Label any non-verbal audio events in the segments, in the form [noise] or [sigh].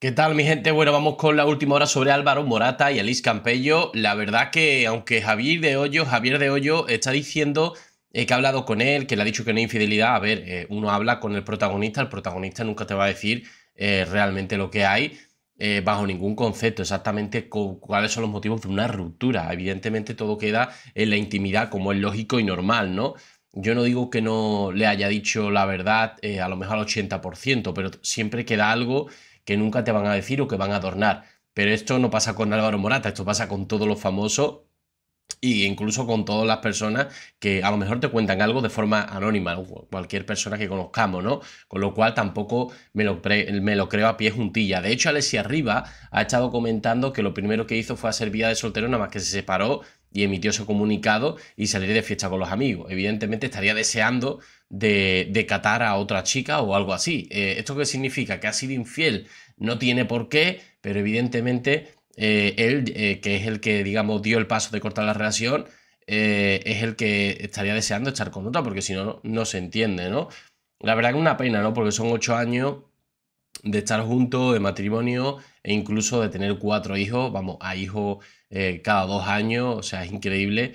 ¿Qué tal, mi gente? Bueno, vamos con la última hora sobre Álvaro Morata y Alice Campello. La verdad que, aunque Javier de Hoyo, Javier de Hoyo está diciendo eh, que ha hablado con él, que le ha dicho que no hay infidelidad. A ver, eh, uno habla con el protagonista, el protagonista nunca te va a decir eh, realmente lo que hay. bajo ningún concepto exactamente cuáles son los motivos de una ruptura. Evidentemente todo queda en la intimidad como es lógico y normal, ¿no? Yo no digo que no le haya dicho la verdad a lo mejor al 80%, pero siempre queda algo que nunca te van a decir o que van a adornar. Pero esto no pasa con Álvaro Morata, esto pasa con todos los famosos e incluso con todas las personas que a lo mejor te cuentan algo de forma anónima, cualquier persona que conozcamos, ¿no? Con lo cual tampoco me lo, creo a pie juntilla. De hecho, Alessia Arriba ha estado comentando que lo primero que hizo fue hacer vida de soltero, nada más que se separó y emitió su comunicado y salir de fiesta con los amigos. Evidentemente estaría deseando de, catar a otra chica o algo así. Eh, ¿Esto qué significa? Que ha sido infiel. No tiene por qué, pero evidentemente eh, él, eh, que es el que, digamos, dio el paso de cortar la relación, es el que estaría deseando estar con otra, porque si no, no, se entiende, ¿no? La verdad que es una pena, ¿no? Porque son ocho años de estar juntos, de matrimonio, e incluso de tener cuatro hijos, vamos, a hijos eh, cada dos años, o sea, es increíble.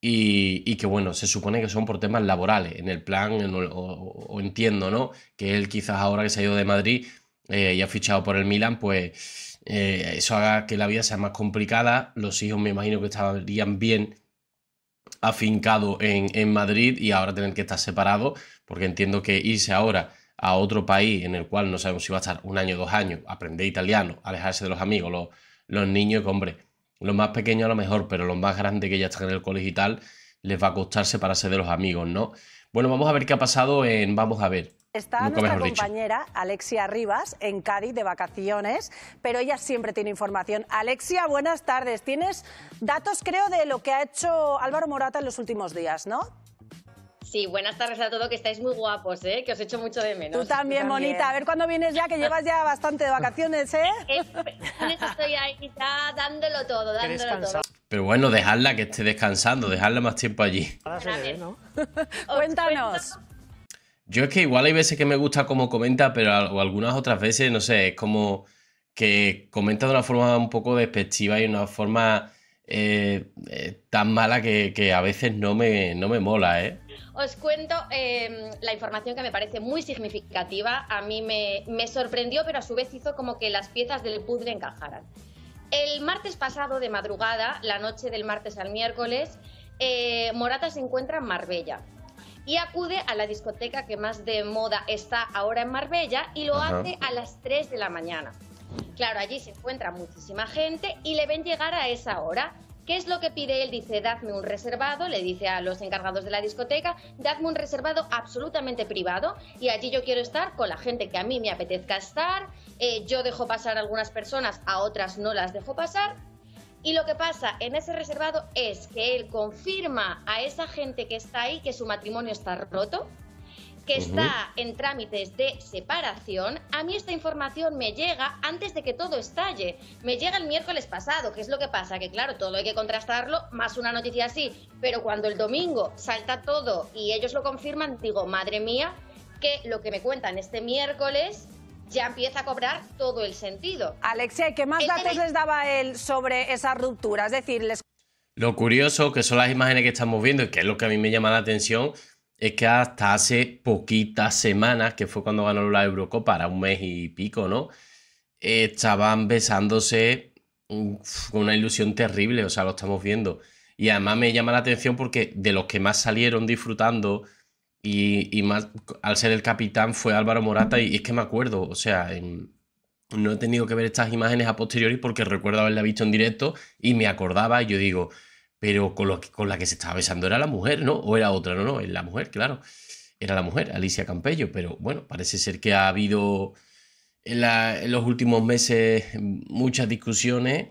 Y, que bueno, se supone que son por temas laborales, en el plan, o, entiendo, ¿no? Que él quizás ahora que se ha ido de Madrid eh, y ha fichado por el Milan, pues eh, eso haga que la vida sea más complicada, los hijos me imagino que estarían bien afincados en, en Madrid y ahora tener que estar separados, porque entiendo que irse ahora a otro país en el cual no sabemos si va a estar un año, dos años, aprender italiano, alejarse de los amigos, los, los niños, que hombre, los más pequeños a lo mejor, pero los más grandes que ya están en el colegio y tal, les va a para ser de los amigos, ¿no? Bueno, vamos a ver qué ha pasado en Vamos a ver. Está nuestra compañera Alexia Rivas en Cádiz de vacaciones, pero ella siempre tiene información. Alexia, buenas tardes. Tienes datos, creo, de lo que ha hecho Álvaro Morata en los últimos días, ¿no? Sí, buenas tardes a todos, que estáis muy guapos, ¿eh? que os echo mucho de menos. Tú también, monita, A ver cuándo vienes ya, que llevas ya bastante de vacaciones, ¿eh? eh estoy ahí ya dándolo todo, dándolo todo. Pero bueno, dejarla que esté descansando, dejarla más tiempo allí. [laughs] Cuéntanos. Yo es que igual hay veces que me gusta cómo comenta, pero algunas otras veces, no sé, es como que comenta de una forma un poco despectiva y una forma eh, tan mala que, que, a veces no me, no me mola, ¿eh? os cuento em, la información que me parece muy significativa. A mí me, sorprendió, pero a su vez hizo como que las piezas del puzzle encajaran. El martes pasado de madrugada, la noche del martes al miércoles, eh, Morata se encuentra en Marbella y acude a la discoteca que más de moda está ahora en Marbella y lo hace a las 3 de la mañana. Claro, allí se encuentra muchísima gente y le ven llegar a esa hora ¿Qué es lo que pide él? Dice, dadme un reservado, le dice a los encargados de la discoteca, dadme un reservado absolutamente privado y allí yo quiero estar con la gente que a mí me apetezca estar, eh, yo dejo pasar a algunas personas, a otras no las dejo pasar. Y lo que pasa en ese reservado es que él confirma a esa gente que está ahí que su matrimonio está roto, que está en trámites de separación, a mí esta información me llega antes de que todo estalle. Me llega el miércoles pasado, que es lo que pasa, que claro, todo hay que contrastarlo, más una noticia así, pero cuando el domingo salta todo y ellos lo confirman, digo, madre mía, que lo que me cuentan este miércoles ya empieza a cobrar todo el sentido. Alexei, ¿qué más este datos les daba él sobre esa ruptura? Es decir, les... Lo curioso que son las imágenes que estamos viendo, y que es lo que a mí me llama la atención, es que hasta hace poquitas semanas, que fue cuando ganó la Eurocopa, para un mes y pico, ¿no? Estaban besándose con una ilusión terrible, o sea, lo estamos viendo. Y además me llama la atención porque de los que más salieron disfrutando y, más al ser el capitán fue Álvaro Morata y, es que me acuerdo, o sea, no he tenido que ver estas imágenes a posteriori porque recuerdo haberla visto en directo y me acordaba y yo digo, pero con, con la que se estaba besando era la mujer, ¿no? O era otra, no, no, es la mujer, claro. Era la mujer, Alicia Campello, pero bueno, parece ser que ha habido en, en los últimos meses muchas discusiones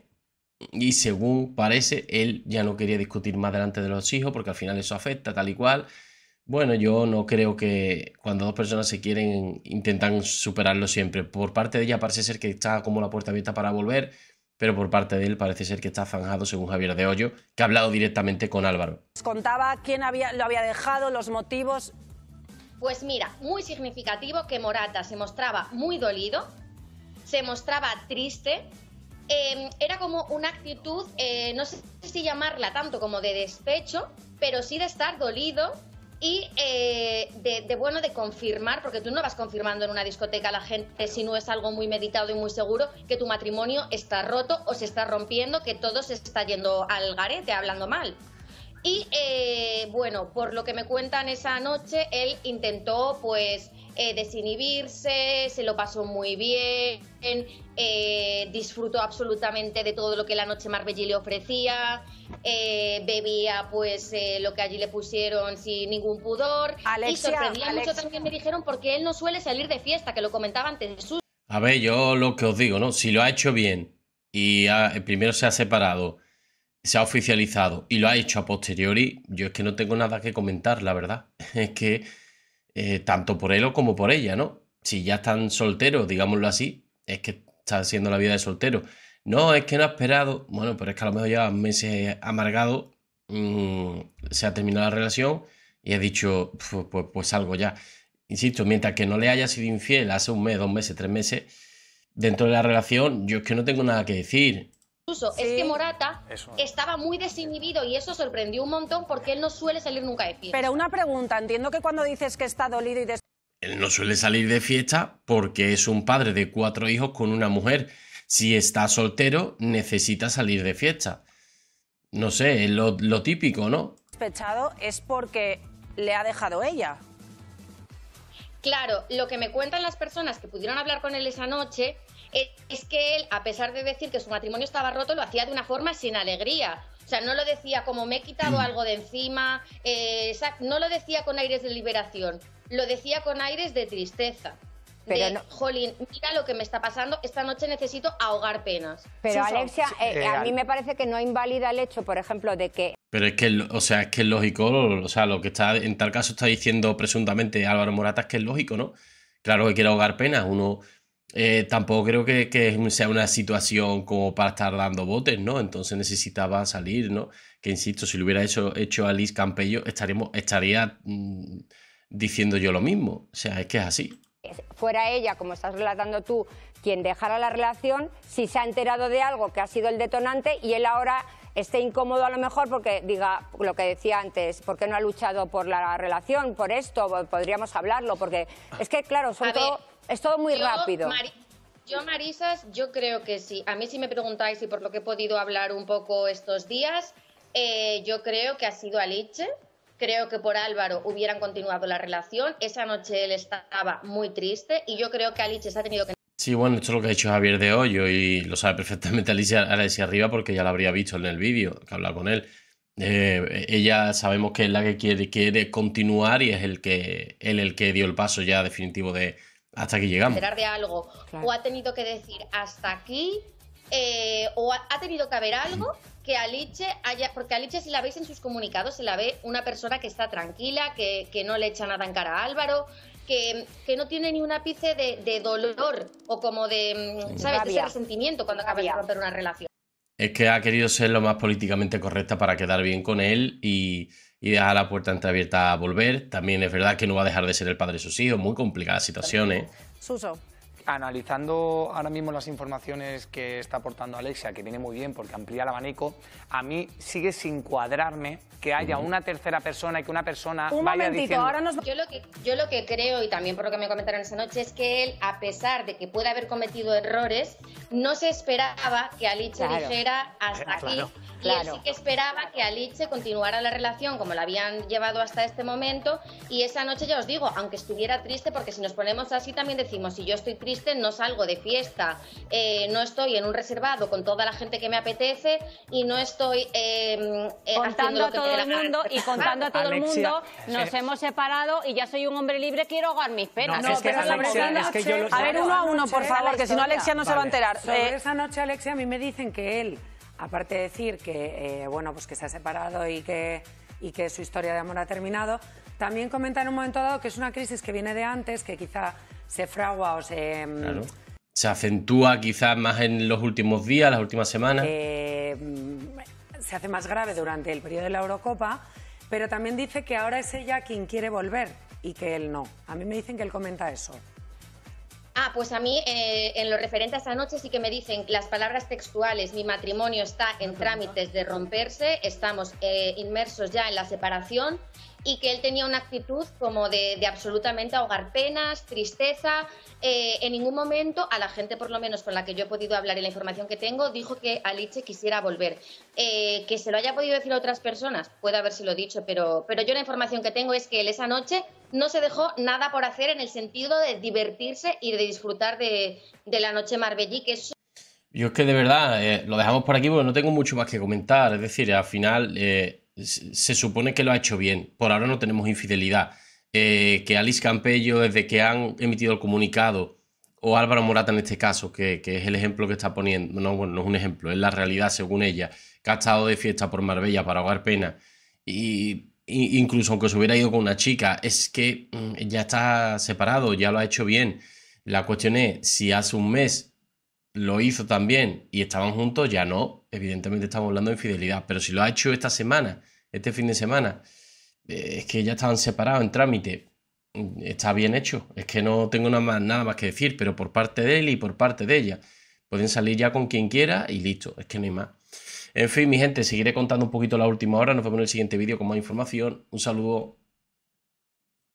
y según parece, él ya no quería discutir más delante de los hijos porque al final eso afecta tal y cual. Bueno, yo no creo que cuando dos personas se quieren intentan superarlo siempre. Por parte de ella parece ser que está como la puerta abierta para volver pero por parte de él parece ser que está zanjado, según Javier de Hoyo, que ha hablado directamente con Álvaro. Contaba quién había, lo había dejado, los motivos. Pues mira, muy significativo que Morata se mostraba muy dolido, se mostraba triste, em, era como una actitud, eh, no sé si llamarla tanto como de despecho, pero sí de estar dolido y eh, de, bueno de confirmar, porque tú no vas confirmando en una discoteca a la gente si no es algo muy meditado y muy seguro que tu matrimonio está roto o se está rompiendo, que todo se está yendo al garete, hablando mal. Y eh, bueno, por lo que me cuentan esa noche, él intentó pues eh, desinhibirse, se lo pasó muy bien, eh, disfrutó absolutamente de todo lo que la noche marbellí le ofrecía, eh, bebía pues lo que allí le pusieron sin ningún pudor y sorprendía mucho también me dijeron porque él no suele salir de fiesta, que lo comentaba antes A ver, yo lo que os digo, ¿no? Si lo ha hecho bien y primero se ha separado, se ha oficializado y lo ha hecho a posteriori, yo es que no tengo nada que comentar, la verdad. [laughs] Es que eh, tanto por él como por ella, ¿no? Si ya están solteros, digámoslo así, es que está haciendo la vida de soltero. No, es que no ha esperado. Bueno, pero es que a lo mejor lleva meses amargado mm, se ha terminado la relación y ha dicho, pues, pues, pues salgo ya. Insisto, mientras que no le haya sido infiel hace un mes, dos meses, tres meses, dentro de la relación, yo es que no tengo nada que decir. Incluso es que Morata estaba muy desinhibido y eso sorprendió un montón porque él no suele salir nunca de fiesta. Pero una pregunta, entiendo que cuando dices que está dolido y... Él no suele salir de fiesta porque es un padre de cuatro hijos con una mujer. Si está soltero, necesita salir de fiesta. No sé, es lo, típico, ¿no? es porque le ha dejado ella. Claro, lo que me cuentan las personas que pudieron hablar con él esa noche es que él, a pesar de decir que su matrimonio estaba roto, lo hacía de una forma sin alegría. O sea, no lo decía como me he quitado mm. algo de encima, eh, no lo decía con aires de liberación, lo decía con aires de tristeza. Pero de, Jolín, mira lo que me está pasando, esta noche necesito ahogar penas. Pero Alexia, eh, eh, a mí me parece que no invalida el hecho, por ejemplo, de que... Pero es que, o sea, es que lógico, o sea, lo que está, en tal caso está diciendo presuntamente Álvaro Morata es que es lógico, ¿no? Claro que quiere ahogar penas, uno eh, tampoco creo que, sea una situación como para estar dando botes, ¿no? Entonces necesitaba salir, ¿no? Que insisto, si lo hubiera hecho, hecho Alice Campello, estaríamos estaría mm, diciendo yo lo mismo. O sea, es que es así. Fuera ella, como estás relatando tú, quien dejara la relación, si se ha enterado de algo que ha sido el detonante y él ahora esté incómodo a lo mejor porque diga lo que decía antes, ¿por qué no ha luchado por la relación, por esto? Podríamos hablarlo, porque es que, claro, son todo es todo muy rápido. yo, Marisas, yo creo que sí. A mí si me preguntáis y por lo que he podido hablar un poco estos días, eh, yo creo que ha sido Aliche. Creo que por Álvaro hubieran continuado la relación. Esa noche él estaba muy triste y yo creo que Aliche se ha tenido que... Sí, bueno, esto es lo que ha dicho Javier de Hoyo y lo sabe perfectamente Alicia, ahora decía Arriba porque ya lo habría visto en el vídeo que hablar con él. Eh, ella sabemos que es la que quiere, quiere continuar y es el que, él el que dio el paso ya definitivo de, hasta aquí llegamos. de algo. O ha tenido que decir hasta aquí. Eh, o ha, tenido que haber algo mm. que Aliche haya. Porque Aliche, si la veis en sus comunicados, se la ve una persona que está tranquila, que, no le echa nada en cara a Álvaro, que, no tiene ni un ápice de, dolor o como de, mm, ¿sabes? ese resentimiento cuando acaba de romper una relación. Es que ha querido ser lo más políticamente correcta para quedar bien con él y, y deja la puerta entreabierta a volver. También es verdad que no va a dejar de ser el padre de sus hijos, muy complicada situaciones. ¿eh? Suso analizando ahora mismo las informaciones que está aportando Alexia, que viene muy bien porque amplía el abanico, a mí sigue sin cuadrarme que haya una tercera persona y que una persona vaya diciendo... yo, lo que, creo, y también por lo que me comentaron esa noche, es que él, a pesar de que puede haber cometido errores, no se esperaba que Alicia dijera hasta aquí. Y él sí que esperaba que Alice continuara la relación como la habían llevado hasta este momento. Y esa noche, ya os digo, aunque estuviera triste, porque si nos ponemos así también decimos, si yo estoy triste, no salgo de fiesta, eh, no estoy en un reservado con toda la gente que me apetece y no estoy eh, eh, contando a todo el mundo y contando a todo el mundo nos hemos separado y ya soy un hombre libre, quiero ahogar mis penas. A ver, uno a uno, por favor, que si no Alexia no se va a enterar. esa noche, Alexia, a mí me dicen que él, aparte de decir que, bueno, pues que se ha separado y que y que su historia de amor ha terminado. También comenta en un momento dado que es una crisis que viene de antes, que quizá se fragua o se... Mm, se acentúa quizás más en los últimos días, las últimas semanas. Mm, se hace más grave durante el periodo de la Eurocopa, pero también dice que ahora es ella quien quiere volver y que él no. A mí me dicen que él comenta eso. Ah, pues a mí eh, en lo referente a esa noche sí que me dicen las palabras textuales, mi matrimonio está en trámites de romperse, estamos eh, inmersos ya en la separación y que él tenía una actitud como de, absolutamente ahogar penas, tristeza. Eh, en ningún momento, a la gente por lo menos con la que yo he podido hablar y la información que tengo, dijo que Alice quisiera volver. Eh, que se lo haya podido decir a otras personas, puede haberse lo dicho, pero, pero yo la información que tengo es que él esa noche no se dejó nada por hacer en el sentido de divertirse y de disfrutar de, de la noche marbellí, que es yo es que de verdad eh, lo dejamos por aquí porque no tengo mucho más que comentar. Es decir, al final se supone que lo ha hecho bien. Por ahora no tenemos infidelidad. Eh, que Alice Campello, desde que han emitido el comunicado, o Álvaro Morata en este caso, que, es el ejemplo que está poniendo, no, bueno, es un ejemplo, es la realidad según ella, que ha estado de fiesta por Marbella para ahogar pena, y, y incluso aunque se hubiera ido con una chica, es que mm, ya está separado, ya lo ha hecho bien. La cuestión es si hace un mes lo hizo también y estaban juntos, ya no. Evidentemente estamos hablando de infidelidad. Pero si lo ha hecho esta semana, este fin de semana, eh, es que ya estaban separados en trámite. Está bien hecho. Es que no tengo nada más, nada más que decir, pero por parte de él y por parte de ella. Pueden salir ya con quien quiera y listo. Es que no hay más. En fin, mi gente, seguiré contando un poquito la última hora. Nos vemos en el siguiente vídeo con más información. Un saludo.